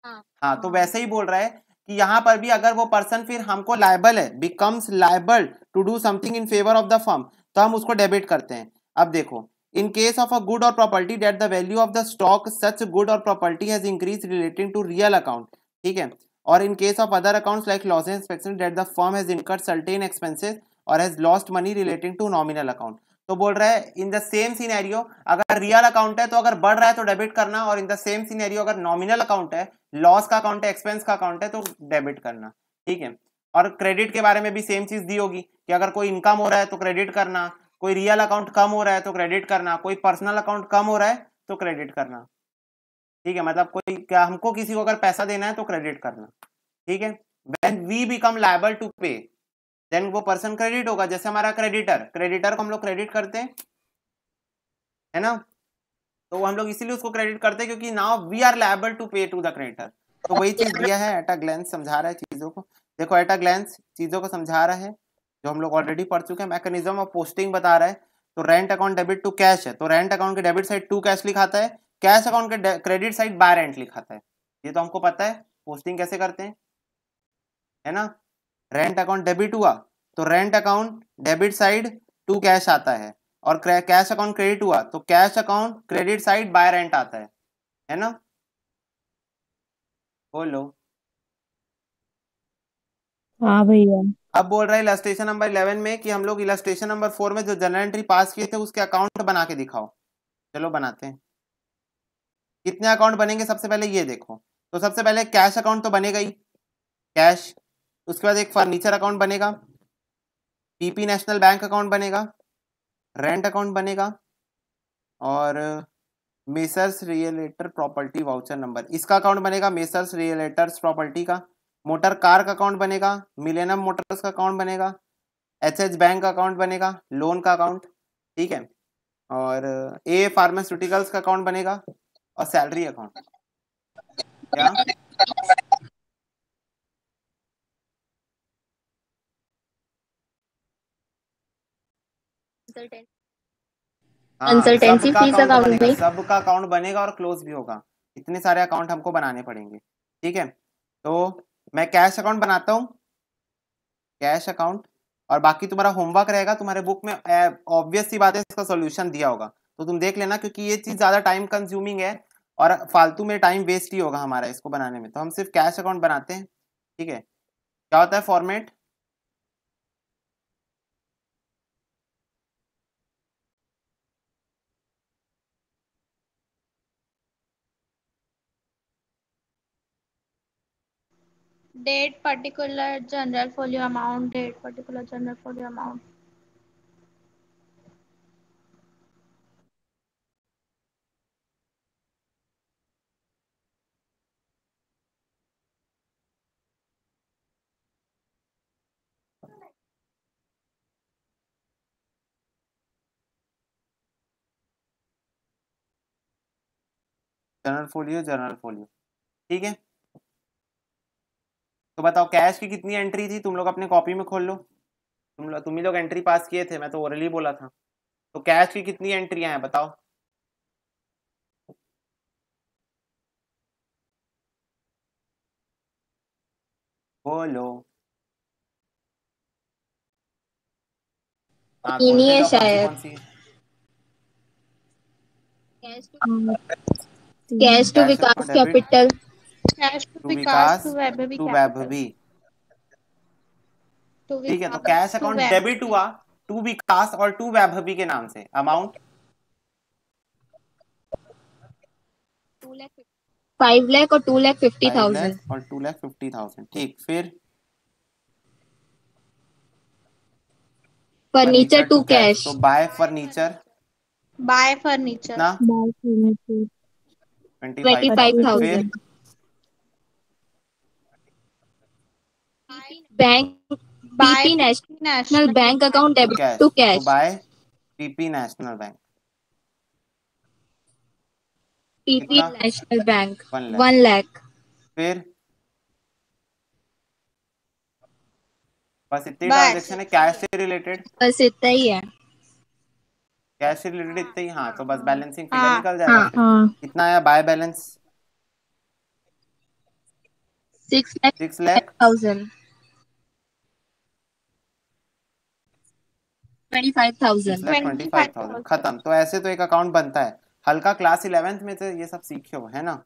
हाँ।, हाँ तो वैसे ही बोल रहा है कि यहाँ पर भी अगर वो पर्सन फिर हमको लाइबल है becomes liable to do something in favour of the firm तो हम उसको डेबिट करते हैं अब देखो in case of a good or property that the value of the stock such good or property has increase relating to real account ठीक है और in case of other accounts like loss and inspection that the firm has incurred certain expenses or has lost money relating to nominal account तो बोल रहा है in the same scenario अगर real account है तो अगर बढ़ रहा है तो डेबिट करना और इन द सेम सीनैरियो अगर नॉमिनल अकाउंट है लॉस का अकाउंट है एक्सपेंस का अकाउंट है तो डेबिट करना ठीक है और क्रेडिट के बारे में भी सेम चीज दी होगी कि अगर कोई इनकम हो रहा है तो क्रेडिट करना कोई रियल अकाउंट कम हो रहा है तो क्रेडिट करना कोई पर्सनल अकाउंट कम हो रहा है तो क्रेडिट करना ठीक है मतलब कोई क्या हमको किसी को अगर पैसा देना है तो क्रेडिट करना ठीक है when we become liable to pay then वो पर्सन क्रेडिट होगा जैसे हमारा क्रेडिटर क्रेडिटर को हम लोग क्रेडिट करते हैं है ना तो हम लोग इसीलिए उसको क्रेडिट करते हैं क्योंकि now we are liable to pay to the creditor तो वही चीज दिया है एटा अ ग्लैंस समझा रहा है चीजों को देखो एटा अ ग्लैंस चीजों को समझा रहा है जो हम लोग ऑलरेडी पढ़ चुके हैं मैकेनिज्म ऑफ पोस्टिंग बता रहा है तो rent account debit to cash है तो रेंट अकाउंट के डेबिट साइड टू कैश लिखाता है कैश अकाउंट के क्रेडिट साइड बाय रेंट लिखाता है ये तो हमको पता है पोस्टिंग कैसे करते हैं है ना रेंट अकाउंट डेबिट हुआ तो rent account debit side to cash आता है और कैश अकाउंट क्रेडिट हुआ तो cash account credit side by rent आता है है ना बोलो हाँ भैया अब बोल रहा है इलास्ट्रेशन नंबर इलेवन में कि हम लोग इलास्ट्रेशन नंबर फोर में जो जनरल एंट्री पास किए थे उसके अकाउंट बना के दिखाओ चलो बनाते हैं कितने अकाउंट बनेंगे सबसे पहले ये देखो तो सबसे पहले कैश अकाउंट तो बनेगा ही कैश उसके बाद एक फर्नीचर अकाउंट बनेगा पीपी नेशनल बैंक अकाउंट बनेगा रेंट अकाउंट बनेगा और messrs realtor property voucher number इसका अकाउंट बनेगा मेसर्स रियलेटर्स प्रॉपर्टी का मोटर कार का अकाउंट बनेगा मिलेनम मोटर्स का अकाउंट बनेगा एच एच बैंक का अकाउंट बनेगा लोन का अकाउंट ठीक है और ए फार्मास्यूटिकल्स का अकाउंट बनेगा और सैलरी अकाउंट क्या कंसल्टेंसी फीस अकाउंट में सबका अकाउंट बनेगा और क्लोज भी होगा इतने सारे अकाउंट हमको बनाने पड़ेंगे ठीक है तो मैं कैश अकाउंट बनाता हूँ कैश अकाउंट और बाकी तुम्हारा होमवर्क रहेगा तुम्हारे बुक में ऑब्वियस सी बात है इसका सोल्यूशन दिया होगा तो तुम देख लेना क्योंकि ये चीज़ ज़्यादा टाइम कंज्यूमिंग है और फालतू में टाइम वेस्ट ही होगा हमारा इसको बनाने में तो हम सिर्फ कैश अकाउंट बनाते हैं ठीक है क्या होता है format date particular general folio amount date particular general folio amount journal folio journal folio ठीक है तो बताओ कैश की कितनी एंट्री थी तुम लोग अपने कॉपी में खोल लो तुम लोग तुम ही लोग एंट्री पास किए थे मैं तो ओरली बोला था तो कैश की कितनी एंट्रियां हैं बताओ बोलो हाँ, तो शायद cash to Vikas capital cash to तो विकास टू वैभवी तो ठीक है तो कैश अकाउंट डेबिट हुआ टू विकास और टू वैभवी के नाम से अमाउंट फाइव लैख और टू लैख फिफ्टी थाउजेंड और टू लैख फिफ्टी थाउजेंड ठीक फिर फर्नीचर टू कैश तो बाय फर्नीचर बाय फर्नीचर ना by furniture twenty five thousand bank national bank account debit to cash by PP national bank PP national bank one फिर बस इतनी transaction है cash से related बस इतना ही है कैश रिलेटेड इतना ही हाँ तो बस बैलेंसिंग हाँ। फिगर हाँ, निकल जाएगा हाँ, कितना आया by balance six lakh thousand 25,000 खत्म तो ऐसे तो एक अकाउंट बनता है हल्का क्लास इलेवेंथ में तो ये सब सीखे हो है ना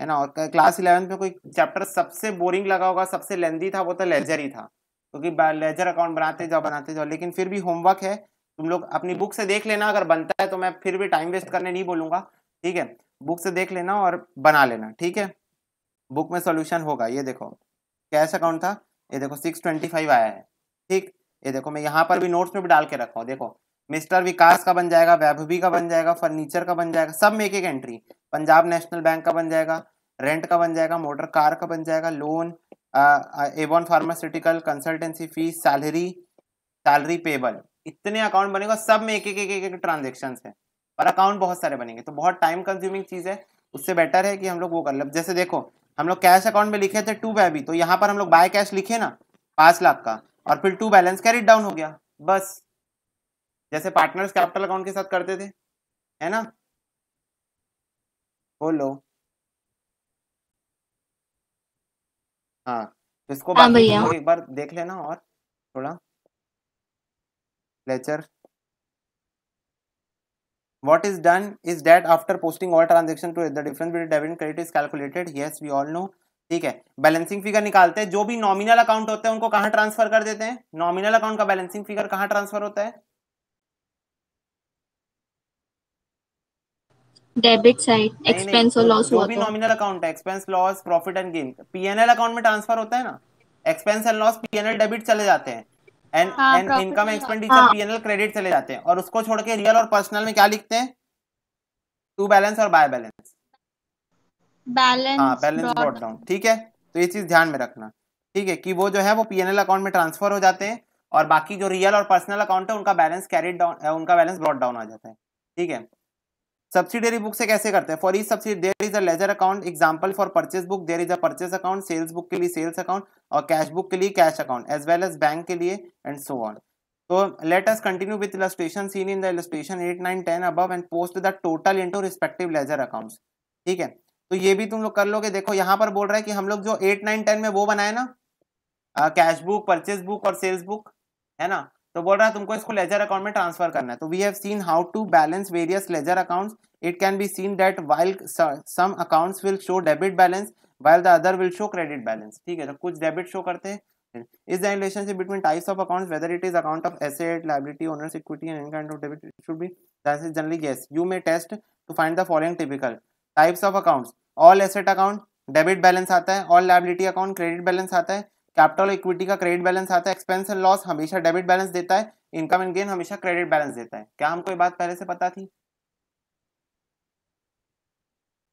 है ना और क्लास इलेवेंथ में कोई चैप्टर सबसे बोरिंग लगा होगा सबसे लेंदी था वो तो लेजर ही था क्योंकि तो लेजर अकाउंट बनाते जाओ बनाते जाओ लेकिन फिर भी होमवर्क है तुम लोग अपनी बुक से देख लेना अगर बनता है तो मैं फिर भी टाइम वेस्ट करने नहीं बोलूंगा ठीक है बुक से देख लेना और बना लेना ठीक है बुक में सोल्यूशन होगा ये देखो कैश अकाउंट था ये देखो सिक्स आया है ठीक ये देखो मैं यहाँ पर भी नोट्स में भी डाल के रखा हूँ देखो मिस्टर विकास का बन जाएगा वैभवी का बन जाएगा फर्नीचर का बन जाएगा सब में एक एक एंट्री पंजाब नेशनल बैंक का बन जाएगा रेंट का बन जाएगा मोटर कार का बन जाएगा loan Avon pharmaceutical consultancy fees salary salary payable इतने अकाउंट बनेगा सब में एक एक एक एक ट्रांजेक्शन है और अकाउंट बहुत सारे बनेंगे तो बहुत टाइम कंज्यूमिंग चीज़ है उससे बेटर है कि हम लोग वो कर लें जैसे देखो हम लोग कैश अकाउंट में लिखे थे टू बैबी तो यहाँ पर हम लोग बाय कैश लिखे ना पाँच लाख का और फिर टू बैलेंस कैरिट डाउन हो गया बस जैसे पार्टनर्स कैपिटल अकाउंट के साथ करते थे है ना बोलो हाँ तो हाँ एक बार देख लेना और थोड़ा lecture what is done is that after posting all transaction to the difference between debit and credit is calculated yes we all know ठीक है बैलेंसिंग फिगर निकालते हैं जो भी नॉमिनल अकाउंट होते हैं उनको कहां ट्रांसफर कर देते हैं नॉमिनल अकाउंट का बैलेंसिंग फिगर कहां ट्रांसफर होता है डेबिट साइड एक्सपेंस और लॉस जो भी नॉमिनल तो। अकाउंट है expense loss profit and gain PNL account में ट्रांसफर होता है ना expense and loss PNL debit चले जाते हैं and and income expenditure PNL credit चले जाते हैं और उसको छोड़ के रियल और पर्सनल में क्या लिखते हैं टू बैलेंस और by balance balance brought down ठीक है तो ये चीज ध्यान में रखना ठीक है कि वो जो है वो पीएनएल अकाउंट में ट्रांसफर हो जाते हैं और बाकी जो रियल और पर्सनल अकाउंट है उनका बैलेंस कैरिड डाउन उनका बैलेंस ब्रॉड डाउन आ जाता है ठीक है सब्सिडरी बुक से कैसे करते हैं for e subsidy there is a ledger account example for purchase book there is a purchase account sales book के लिए सेल्स अकाउंट और कैश बुक के लिए cash account as well as bank के लिए एंड सो ऑन तो let us continue with illustration seen in the illustration eight nine ten above and post the total into respective ledger accounts ठीक है तो ये भी तुम लोग कर लोगे देखो यहाँ पर बोल रहा है कि हम लोग जो एट नाइन टेन में वो बनाए ना कैश बुक परचेज बुक और सेल्स बुक है ना तो बोल रहा है तुमको इसको लेजर अकाउंट में ट्रांसफर करना है तो we have seen how to balance various ledger accounts it can be seen that while some accounts will show debit balance while the other will show credit balance ठीक है तो कुछ debit show करते हैं Is the relationship between types of accounts, whether it is account of asset, liability, owner's equity, and any kind of debit, it should be. That is generally yes. You may test to find types of accounts all asset account debit balance आता है all liability account credit balance आता है capital equity का credit balance आता है expense and loss हमेशा debit balance देता है इनकम एंड गेन हमेशा क्रेडिट बैलेंस देता है क्या हमको ये बात पहले से पता थी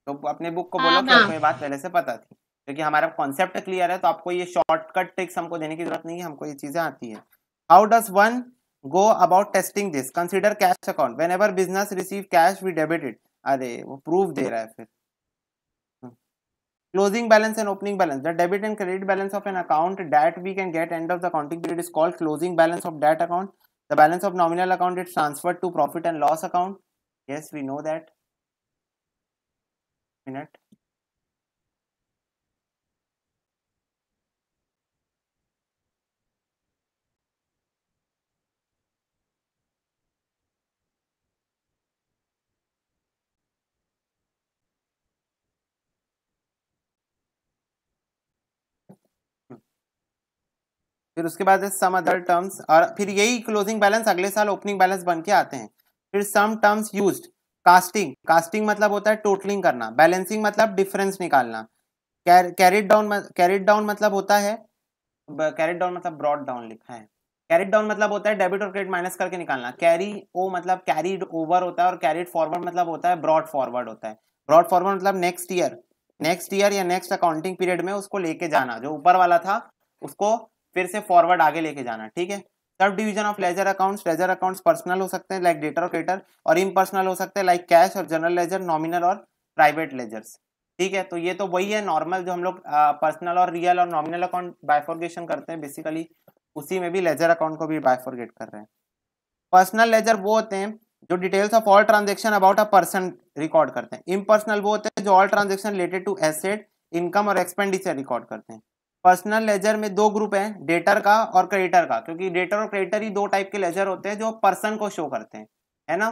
तो अपने बुक को बोलो हाँ, तो हाँ। कि ये बात पहले से पता थी क्योंकि हमारा कॉन्सेप्ट क्लियर है तो आपको ये शॉर्टकट ट्रिक्स हमको देने की जरूरत नहीं है हमको ये चीजें आती है how does one about testing this consider cash account whenever business receive cash we debit it अरे वो प्रूफ दे रहा है फिर closing balance and opening balance the debit and credit balance of an account that we can get end of the accounting period is called closing balance of that account the balance of nominal account is transfer to profit and loss account yes we know that minute फिर उसके बाद some other terms और फिर यही closing balance अगले साल opening balance बन के आते हैं फिर some terms use casting casting मतलब होता है टोटलिंग करना बैलेंसिंग मतलब डिफरेंस निकालना कैरिड डाउन कैरिड डाउन मतलब होता है कैरिड डाउन मतलब ब्रॉड डाउन लिखा है कैरिड डाउन मतलब होता है डेबिट और क्रेडिट माइनस करके निकालना कैरी ओ मतलब कैरिड ओवर होता है और कैरिड फॉरवर्ड मतलब होता है ब्रॉड फॉरवर्ड होता है ब्रॉड फॉरवर्ड मतलब नेक्स्ट ईयर नेक्स्ट ईयर या नेक्स्ट अकाउंटिंग पीरियड में उसको लेके जाना जो ऊपर वाला था उसको फिर से फॉरवर्ड आगे लेके जाना ठीक है सब division of ledger accounts ledger accounts personal हो सकते हैं लाइक डेटर और क्रेटर और इमपर्सनल हो सकते हैं लाइक कैश और जनरल लेजर नॉमिनल और प्राइवेट लेजर्स ठीक है तो ये तो वही है नॉर्मल जो हम लोग पर्सनल और रियल और नॉमिनल अकाउंट बायफोर्गेशन करते हैं बेसिकली उसी में भी लेजर अकाउंट को भी बायफोर्गेट कर रहे हैं पर्सनल लेजर वो होते हैं जो details of all transaction about a person record करते हैं इम्पर्सनल वो होते हैं जो all transaction related to asset income और एक्सपेंडिचर रिकॉर्ड करते हैं पर्सनल लेजर में दो ग्रुप हैं डेटर का और क्रेडिटर का क्योंकि डेटर और क्रेडिटर ही दो टाइप के लेजर होते हैं जो पर्सन को शो करते हैं है ना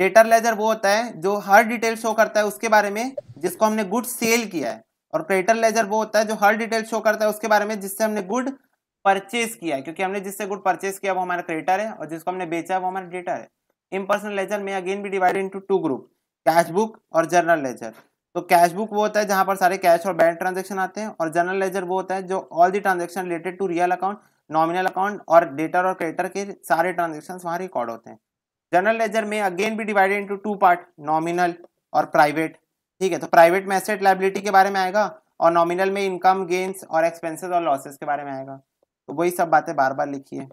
डेटर लेजर वो होता है जो हर डिटेल शो करता है उसके बारे में जिसको हमने गुड सेल किया है और क्रेडिटर लेजर वो होता है जो हर डिटेल शो करता है उसके बारे में जिससे हमने गुड परचेज किया है क्योंकि हमने जिससे गुड परचेज किया वो हमारा क्रेडिटर है और जिसको हमने बेचा है वो हमारा डेटर है इम्पर्सनल लेजर में अगेन भी divided into two group cash book और जर्नल लेजर तो कैश बुक वो होता है जहाँ पर सारे कैश और बैंक ट्रांजेक्शन आते हैं और जनरल लेजर वो होता है जो all the transaction related to real account nominal account और डेटर और क्रेडिटर के सारे ट्रांजेक्शन वहाँ रिकॉर्ड होते हैं जनरल लेजर में अगेन भी divided into two part nominal और प्राइवेट ठीक है तो प्राइवेट में एसेट लाइबिलिटी के बारे में आएगा और नॉमिनल में इनकम गेंस और एक्सपेंसेस और लॉसेस के बारे में आएगा तो वही सब बातें बार बार लिखिए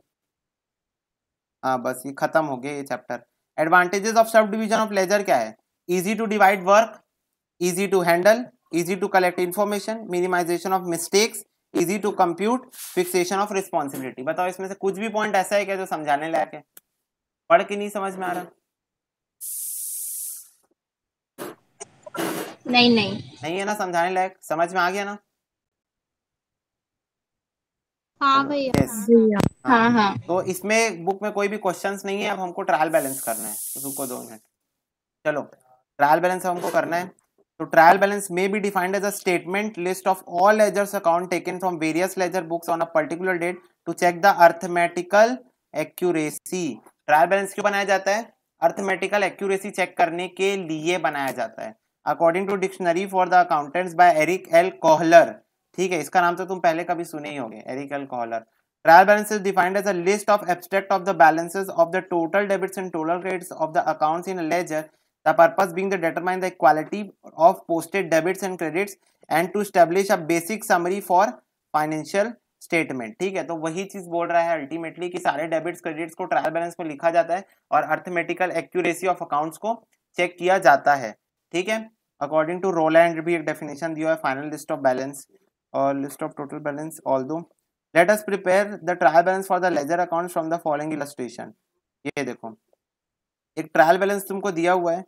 हाँ बस ये खत्म हो गया ये chapter advantages of sub division of ledger क्या है easy to divide work easy to handle, easy to collect information, minimization of mistakes, easy to compute, fixation of responsibility. batao isme se kuch bhi point aisa hai kya jo samjhane layak hai पढ़ ke nahi samajh mein aa raha nahi nahi nahi hai na samjhane layak samajh mein aa gaya na हाँ भैया yes. हाँ हाँ तो इसमें book में कोई भी क्वेश्चंस नहीं है अब हमको ट्रायल बैलेंस करना है तो रुको दो मिनट चलो ट्रायल बैलेंस हमको करना है तो trial balance may be defined as a statement list of all ledgers account taken from various ledger books on a particular date to check the arithmetical accuracy trial balance क्यों बनाया जाता है arithmetical accuracy check करने के लिए बनाया जाता है according to dictionary for the accountants by Eric L Kohler ठीक है इसका नाम तो तुम पहले कभी सुने ही होगे Eric L Kohler trial balance is defined as a list of abstract of the balances of the total debits and total credits of the accounts in ledger The purpose being to determine the equality of posted debits and credits and to establish a basic summary for financial statement ठीक है तो वही चीज बोल रहा है ultimately कि सारे डेबिट्स क्रेडिट्स को ट्रायल बैलेंस में लिखा जाता है और अर्थमेटिकल एक्यूरेसी ऑफ अकाउंट्स को चेक किया जाता है ठीक है अकॉर्डिंग टू रोलैंड भी एक डेफिनेशन दिया है फाइनल लिस्ट ऑफ बैलेंस और list of total balance all though let us prepare the trial balance for the ledger account from the following illustration ये देखो एक ट्रायल बैलेंस तुमको दिया हुआ है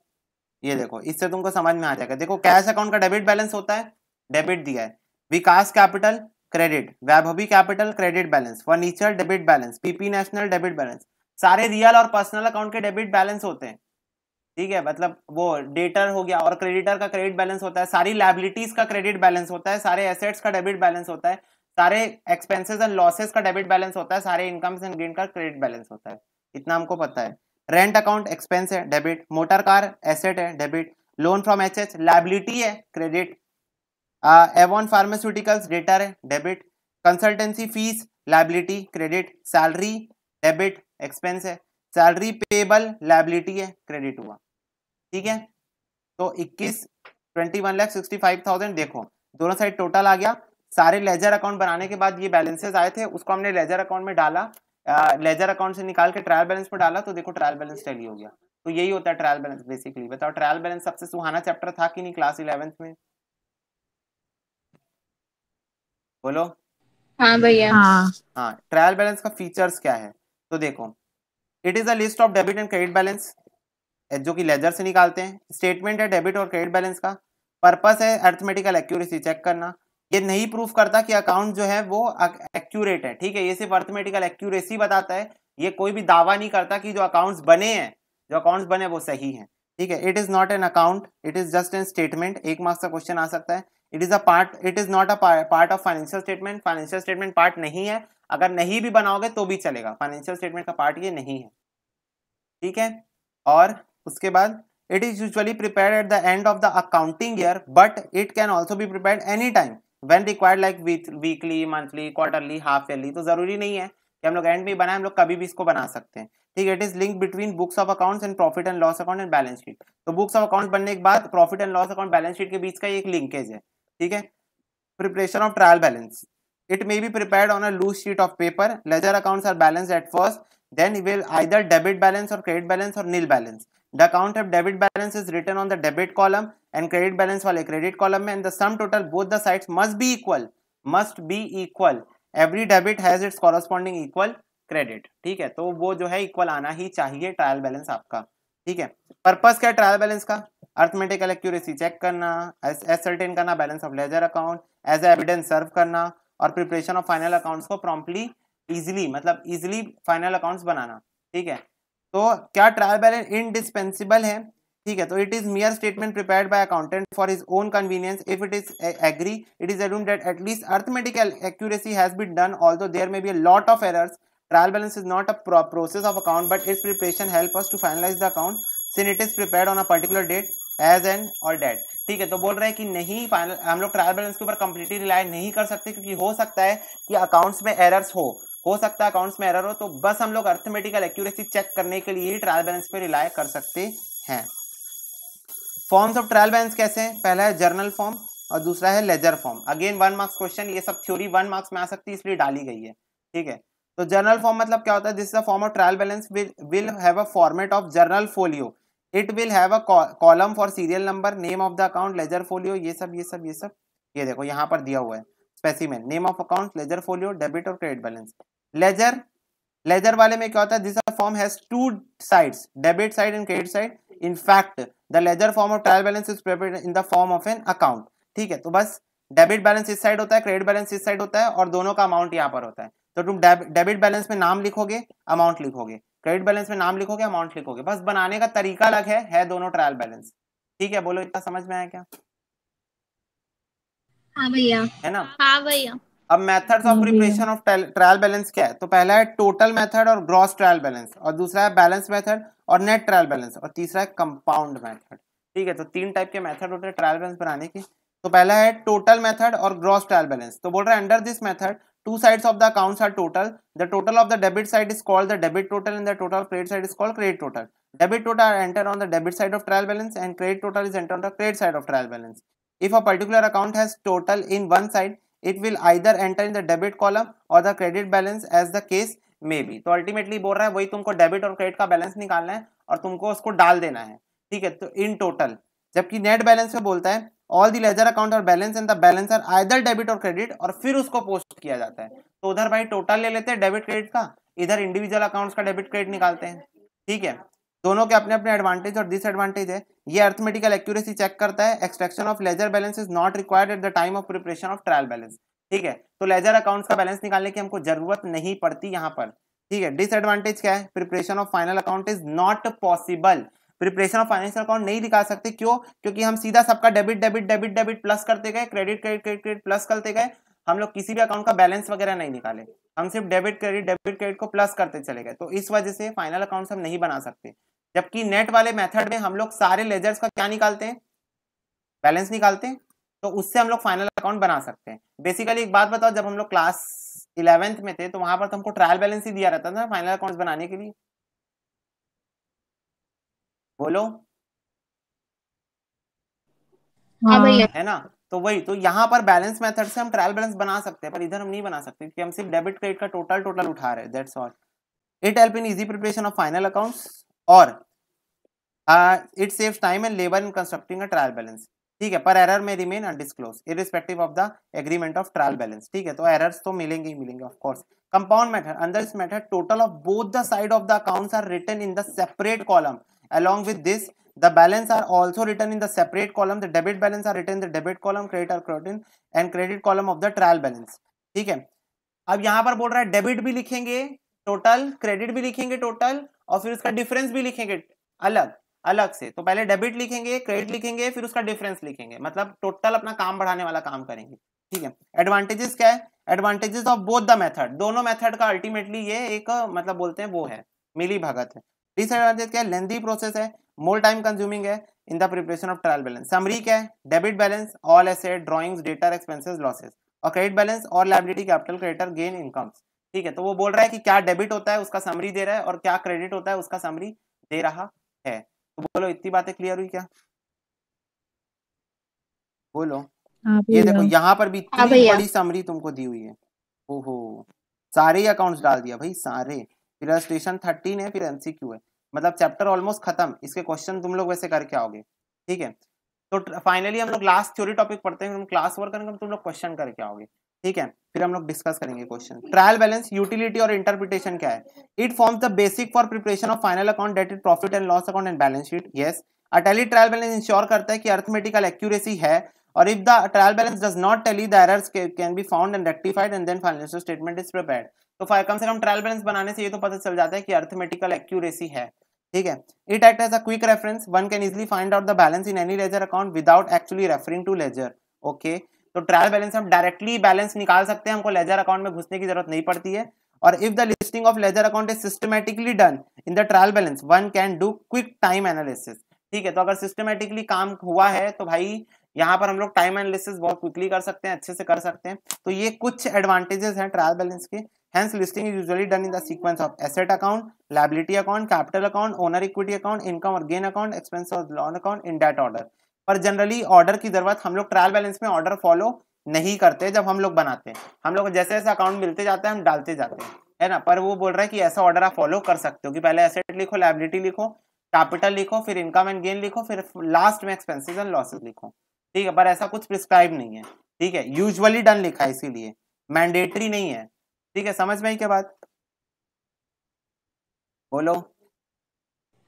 ये हम्म। देखो इससे तुमको समझ में आ जाएगा देखो कैश अकाउंट का डेबिट बैलेंस होता है डेबिट दिया है Vikas capital credit Vaibhavi capital credit balance furniture debit balance PP national debit balance सारे रियल और पर्सनल अकाउंट के डेबिट बैलेंस होते हैं ठीक है मतलब वो डेटर हो गया और क्रेडिटर का क्रेडिट बैलेंस होता है सारी लाइबिलिटीज का क्रेडिट बैलेंस होता है सारे एसेट्स का डेबिट बैलेंस होता है सारे एक्सपेंसेस एंड लॉसेस का डेबिट बैलेंस होता है सारे इनकम्स एंड गेन का क्रेडिट बैलेंस होता है इतना हमको पता है रेंट अकाउंट एक्सपेंस है डेबिट मोटर कार एसेट है debit loan from H H liability है क्रेडिट एवॉन फार्मास्यूटिकल्स डेटर है debit consultancy fees liability credit salary debit expense है सैलरी पेबल लाइबिलिटी है क्रेडिट हुआ ठीक है तो 21 twenty one lakh sixty five thousand देखो दोनों साइड टोटल आ गया सारे लेजर अकाउंट बनाने के बाद ये बैलेंसेस आए थे उसको हमने लेजर अकाउंट में डाला लेजर अकाउंट से निकाल के ट्रायल बैलेंस में डाला तो देखो ट्रायल बैलेंस टैली हो गया तो यही होता है ट्रायल बैलेंस बेसिकली बताओ ट्रायल बैलेंस सबसे सुहाना चैप्टर था कि नहीं क्लास इलेवेंथ में बोलो हाँ भैया हाँ हाँ ट्रायल बैलेंस का फीचर्स क्या है तो देखो it is a list of debit and credit balance जो कि लेजर से निकालते हैं स्टेटमेंट है डेबिट और क्रेडिट बैलेंस का पर्पस है अर्थमेटिकल एक्यूरेसी चेक करना ये नहीं प्रूफ करता कि अकाउंट जो है वो एक्यूरेट है ठीक है ये सिर्फ अर्थमेटिकल एक्यूरेसी बताता है ये कोई भी दावा नहीं करता कि जो अकाउंट्स बने हैं जो अकाउंट्स बने वो सही हैं ठीक है it is not an account it is just an statement एक मार्क्स का क्वेश्चन आ सकता है it is a part it is not a part of financial statement financial statement part नहीं है अगर नहीं भी बनाओगे तो भी चलेगा फाइनेंशियल स्टेटमेंट का पार्ट ये नहीं है ठीक है और उसके बाद it is usually prepare at the end of the accounting year but it can also भी prepare any time when required like weekly monthly quarterly half yearly तो जरूरी नहीं है कि हम लोग एंड में बनाए हम लोग कभी भी इसको बना सकते हैं ठीक है it is link between books of accounts and profit and loss account and balance sheet तो बुक्स ऑफ अकाउंट बनने के बाद profit and loss account balance sheet के बीच का एक लिंकेज है ठीक है preparation of trial balance it may be prepare on a loose sheet of paper ledger accounts are balance at first then will will either debit balance or credit balance or nil balance The account of debit balance is written on the debit column and credit balance वाले credit column में and the sum total both the sides must be equal must be equal every debit has its corresponding equal credit ठीक है तो वो जो है equal आना ही चाहिए trial balance आपका ठीक है purpose क्या trial balance का अर्थमेटिकल एक्यूरेसी चेक करना एसर्टेन करना balance of ledger account as evidence serve करना और प्रिपरेशन ऑफ फाइनल अकाउंट्स को प्रॉम्प्टली इजिली मतलब इजिली फाइनल अकाउंट्स बनाना ठीक है तो क्या ट्रायल बैलेंस इनडिस्पेंसिबल है ठीक है तो it is mere statement prepare by accountant for his own convenience if it is agree it is अडूम that at least arithmetical accuracy has been done also there may be a lot of errors trial balance is not a process of account but its preparation help us to finalize the account since it is prepare on a particular date as an और date ठीक है तो बोल रहे हैं कि नहीं final हम लोग ट्रायल बैलेंस के ऊपर कंप्लीटली रिलाई नहीं कर सकते क्योंकि हो सकता है कि अकाउंट्स में एरर्स हो हो सकता है अकाउंट्स में एरर हो तो बस हम लोग अर्थमेटिकल एक्यूरेसी चेक करने के लिए ही ट्रायल बैलेंस पे रिलाय कर सकते हैं फॉर्म्स ऑफ ट्रायल बैलेंस कैसे हैं पहला है जर्नल फॉर्म और दूसरा है ledger form again one marks question ये सब थ्योरी वन मार्क्स में आ सकती है इसलिए डाली गई है ठीक है तो जर्नल फॉर्म मतलब क्या होता है this is a form of trial balance will have a format of journal folio it will have a column for serial number name of the account ledger folio ये सब ये सब ये सब ये देखो यहाँ पर दिया हुआ है specimen name of account ledger folio debit और क्रेडिट बैलेंस लेजर लेजर वाले में क्या होता है this form has two sides debit side and credit side in fact the ledger form of trial balance is prepare in the form of an account ठीक है तो बस डेबिट बैलेंस इस साइड होता है क्रेडिट बैलेंस इस side होता है और दोनों का अमाउंट यहाँ पर होता है तो तुम डेबिट बैलेंस में नाम लिखोगे अमाउंट लिखोगे क्रेडिट बैलेंस में नाम लिखोगे अमाउंट लिखोगे बस बनाने का तरीका अलग है है दोनों ट्रायल बैलेंस ठीक है बोलो इतना समझ में आया क्या हाँ भैया है ना हाँ भैया अब methods of preparation of trial balance क्या है तो पहला है टोटल मेथड और ग्रॉस ट्रायल बैलेंस और दूसरा है बैलेंस मेथड और नेट ट्रायल बैलेंस और तीसरा है कंपाउंड मेथड ठीक है तो तीन टाइप के मेथड होते हैं ट्रायल बैलेंस बनाने के तो पहला है टोटल मेथड और ग्रॉस ट्रायल बैलेंस तो बोल रहे हैं under this method two sides of the accounts are total the total of the debit side is called the debit total in the total credit side is called credit total debit total enter on the debit side of trial balance and credit total is enter on the credit side of trial balance if a particular account has total in one side it will either enter in the debit column और the credit balance as the case may be तो ultimately बोल रहा है वही तुमको debit और credit का balance निकालना है और तुमको उसको डाल देना है ठीक है तो इन टोटल जबकि नेट बैलेंस में बोलता है ऑल दी लेजर अकाउंट और balance and the balance are either debit और क्रेडिट और फिर उसको पोस्ट किया जाता है तो उधर भाई टोटल ले लेते हैं डेबिट क्रेडिट का इधर इंडिविजुअल अकाउंट्स का डेबिट क्रेडिट निकालते हैं ठीक है दोनों के अपने अपने एडवांटेज और डिसएडवांटेज है ये अर्थमेटिकल एक्यूरेसी चेक करता है extraction of ledger balance is not required at the time of preparation of trial balance ठीक है तो लेजर अकाउंट्स का बैलेंस निकालने की हमको जरूरत नहीं पड़ती यहाँ पर ठीक है डिसएडवांटेज क्या है preparation of final account is not possible preparation of financial account नहीं निकाल सकते क्यों क्योंकि हम सीधा सबका debit debit debit debit plus करते गए credit credit credit credit plus करते गए हम लोग किसी भी अकाउंट का बैलेंस वगैरह नहीं निकाले हम सिर्फ डेबिट क्रेडिट डेबिट क्रेडिट को प्लस करते चले गए तो इस वजह से फाइनल अकाउंट हम नहीं बना सकते जबकि नेट वाले मेथड में हम लोग सारे लेजर्स का क्या निकालते हैं बैलेंस निकालते हैं तो उससे हम लोग फाइनल अकाउंट बना सकते हैं बेसिकली एक बात बताओ जब हम लोग क्लास इलेवेंथ में थे तो वहां पर तो हमको ट्रायल बैलेंस ही दिया रहता था फाइनल अकाउंट बनाने के लिए बोलो हाँ है ना तो वही तो यहाँ पर बैलेंस मेथड से हम ट्रायल बैलेंस बना सकते हैं पर इधर हम नहीं बना सकते क्योंकि हम सिर्फ डेबिट क्रेडिट का टोटल टोटल उठा रहे हैं that's all it help in easy preparation of final accounts और it save time and labour in constructing a trial balance ठीक है पर एरर में remain undisclosed irrespective of the agreement of trial balance ठीक है तो एरर्स तो मिलेंगे ही मिलेंगे ऑफ कोर्स कंपाउंड मेथड अंदर इस method total of both the side of the accounts are written in the separate column along with this the balance are also written in the separate column the debit balance are written in the debit column credit are written and credit column of the trial balance ठीक है अब यहाँ पर बोल रहा है debit भी लिखेंगे टोटल क्रेडिट भी लिखेंगे टोटल और फिर उसका डिफरेंस भी लिखेंगे अलग अलग से तो पहले डेबिट लिखेंगे क्रेडिट हम्म। लिखेंगे फिर उसका डिफरेंस लिखेंगे मतलब टोटल अपना काम बढ़ाने वाला काम करेंगे ठीक है एडवांटेजेस क्या है advantages of both the method दोनों मेथड का अल्टीमेटली ये एक मतलब बोलते हैं वो है मिली भगत है डिसएडवांटेज क्या है लेंदी प्रोसेस है मोर टाइम कंज्यूमिंग है in the preparation of trial balance summary क्या है debit balance all asset drawings debtor expenses losses और क्रेडिट बैलेंस और liability capital creditor gain incomes ठीक है तो वो बोल रहा है कि क्या डेबिट होता है उसका समरी दे रहा है और क्या क्रेडिट होता है उसका समरी दे रहा है तो बोलो इतनी बातें क्लियर हुई क्या बोलो हाँ ये देखो यहाँ पर भी हाँ इतनी बड़ी समरी तुमको दी हुई है ओहो सारे अकाउंट्स डाल दिया भाई सारे फिर स्टेशन थर्टीन है फिर एमसीक्यू है मतलब चैप्टर ऑलमोस्ट खत्म इसके क्वेश्चन तुम लोग वैसे करके आओगे ठीक है तो फाइनली हम लोग लास्ट थ्योरी टॉपिक पढ़ते हैं क्लास वर्क करेंगे तो तुम लोग क्वेश्चन करके आओगे ठीक है फिर हम लोग डिस्कस करेंगे क्वेश्चन ट्रायल बैलेंस यूटिलिटी और इंटरप्रिटेशन क्या है it forms the basic for preparation of final account dated profit and loss account and balance sheet yes actually trial balance ensure करता है कि अर्थमेटिकल एक्यूरेसी है और if the trial balance does not tally the errors can be found and rectified and then financial statement is prepared तो कम से कम trial balance बनाने से ये तो पता चल जाता है कि अर्थमेटिकल एक्यूरेसी है ठीक है it act as a quick reference one can easily find out the balance in any ledger account without actually referring to ledger okay तो ट्रायल बैलेंस हम डायरेक्टली बैलेंस निकाल सकते हैं हमको लेजर अकाउंट में घुसने की जरूरत नहीं पड़ती है और if the listing of ledger account is systematically done in the trial balance one can do quick time analysis ठीक है तो अगर सिस्टमेटिकली काम हुआ है तो भाई यहाँ पर हम लोग टाइम एनालिसिस बहुत क्विकली कर सकते हैं अच्छे से कर सकते हैं तो ये कुछ एडवांटेजेस हैं ट्रायल बैलेंस के hence listing is usually done in the sequence of asset account liability account capital account owner equity account income और गेन अकाउंट एक्सपेंस और loan account in that order पर जनरली ऑर्डर की जरूरत हम लोग trial balance में order follow नहीं करते जब हम लोग बनाते हैं हम लोग जैसे जैसे अकाउंट मिलते जाते हैं हम डालते जाते हैं है ना पर वो बोल रहा है कि ऐसा ऑर्डर आप फॉलो कर सकते हो कि पहले एसेट लिखो लाइबिलिटी लिखो कैपिटल लिखो फिर इनकम एंड गेन लिखो फिर लास्ट में एक्सपेंसेस एंड लॉसेज लिखो ठीक है पर ऐसा कुछ प्रिस्क्राइब नहीं है ठीक है यूजली डन लिखा है इसीलिए मैंडेटरी नहीं है ठीक है समझ में आई क्या बात बोलो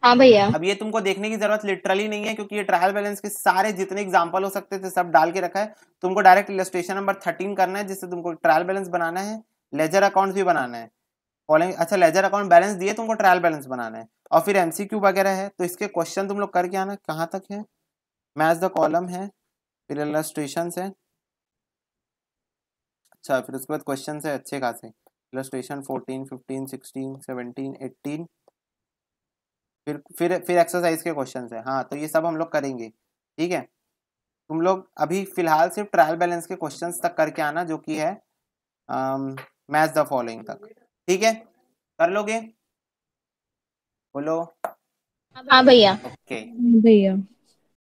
हाँ भैया अब ये तुमको देखने की जरूरत लिटरली नहीं है क्योंकि ये ट्रायल बैलेंस के सारे जितने एग्जाम्पल हो सकते थे सब डाल के रखा है तुमको डायरेक्ट इलस्ट्रेशन नंबर थर्टीन करना है जिससे तुमको ट्रायल बैलेंस बनाना है लेजर अकाउंट भी बनाना है फॉलोइंग अच्छा लेजर अकाउंट बैलेंस दिए तुमको ट्रायल बैलेंस बनाना है और फिर एमसीक्यू वगैरह है तो इसके क्वेश्चन तुम लोग करके आना कहाँ तक है मैच द कॉलम है फिर इलस्ट्रेशन है अच्छा फिर उसके बाद क्वेश्चन है अच्छे खासे illustration fourteen fifteen sixteen seventeen eighteen फिर फिर फिर एक्सरसाइज के क्वेश्चन है हाँ तो ये सब हम लोग करेंगे ठीक है तुम लोग अभी फिलहाल सिर्फ ट्रायल बैलेंस के क्वेश्चन तक करके आना जो कि है मैथ द फॉलोइंग तक ठीक है कर लोगे बोलो हाँ भैया ओके भैया